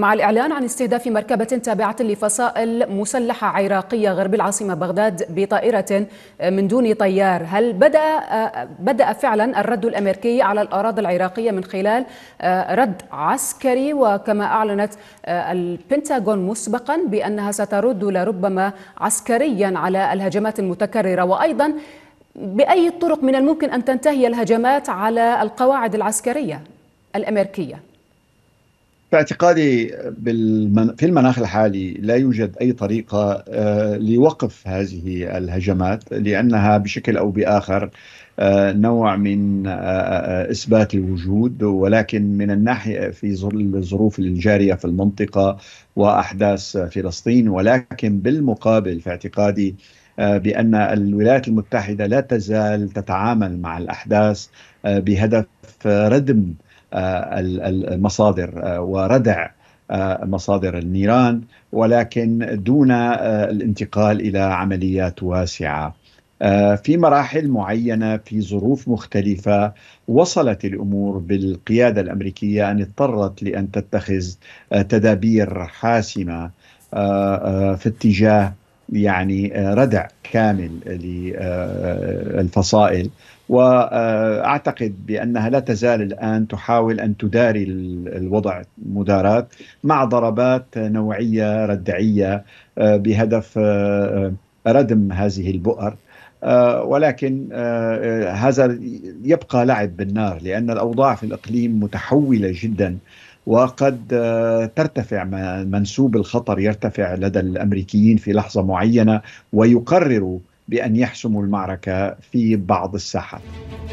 مع الإعلان عن استهداف مركبة تابعة لفصائل مسلحة عراقية غرب العاصمة بغداد بطائرة من دون طيار هل بدأ, بدأ فعلا الرد الأمريكي على الأراضي العراقية من خلال رد عسكري وكما أعلنت البنتاغون مسبقا بأنها سترد لربما عسكريا على الهجمات المتكررة وأيضا بأي طرق من الممكن أن تنتهي الهجمات على القواعد العسكرية الأمريكية؟ باعتقادي في المناخ الحالي لا يوجد اي طريقه آه، لوقف هذه الهجمات لانها بشكل او باخر آه، نوع من آه، اثبات الوجود ولكن من الناحيه في ظل الظروف الجاريه في المنطقه واحداث فلسطين ولكن بالمقابل في اعتقادي بان الولايات المتحده لا تزال تتعامل مع الاحداث بهدف ردم آه، المصادر آه، وردع آه، مصادر النيران ولكن دون الانتقال الى عمليات واسعه في مراحل معينه في ظروف مختلفه وصلت الامور بالقياده الامريكيه ان اضطرت لان تتخذ تدابير حاسمه في اتجاه يعني آه، ردع كامل للفصائل آه، واعتقد بانها لا تزال الان تحاول ان تداري الوضع مدارات مع ضربات نوعيه ردعيه آه، بهدف ردم هذه البؤر ولكن هذا يبقى لعب بالنار لان الاوضاع في الاقليم متحوله جدا وقد آه، ترتفع منسوب الخطر يرتفع لدى الامريكيين في لحظه معينه ويقرروا بان يحسموا المعركه في بعض الساحات